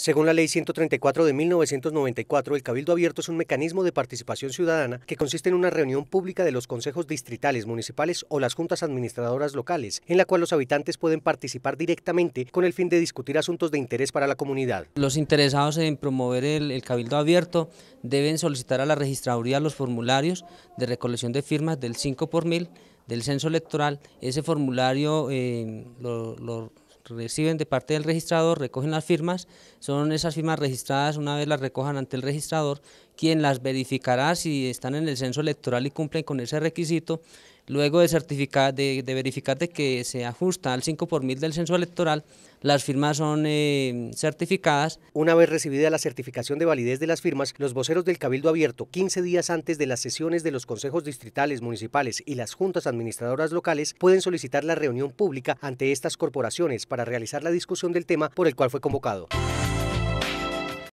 Según la Ley 134 de 1994, el Cabildo Abierto es un mecanismo de participación ciudadana que consiste en una reunión pública de los consejos distritales, municipales o las juntas administradoras locales, en la cual los habitantes pueden participar directamente con el fin de discutir asuntos de interés para la comunidad. Los interesados en promover el, Cabildo Abierto deben solicitar a la registraduría los formularios de recolección de firmas del 5 por mil del censo electoral. Ese formulario eh, lo, lo reciben de parte del registrador, recogen las firmas, son esas firmas registradas, una vez las recojan ante el registrador, quien las verificará si están en el censo electoral y cumplen con ese requisito. Luego de, certificar, de, verificar de que se ajusta al 5 por mil del censo electoral, las firmas son eh, certificadas. Una vez recibida la certificación de validez de las firmas, los voceros del Cabildo Abierto, 15 días antes de las sesiones de los consejos distritales, municipales y las juntas administradoras locales, pueden solicitar la reunión pública ante estas corporaciones para realizar la discusión del tema por el cual fue convocado.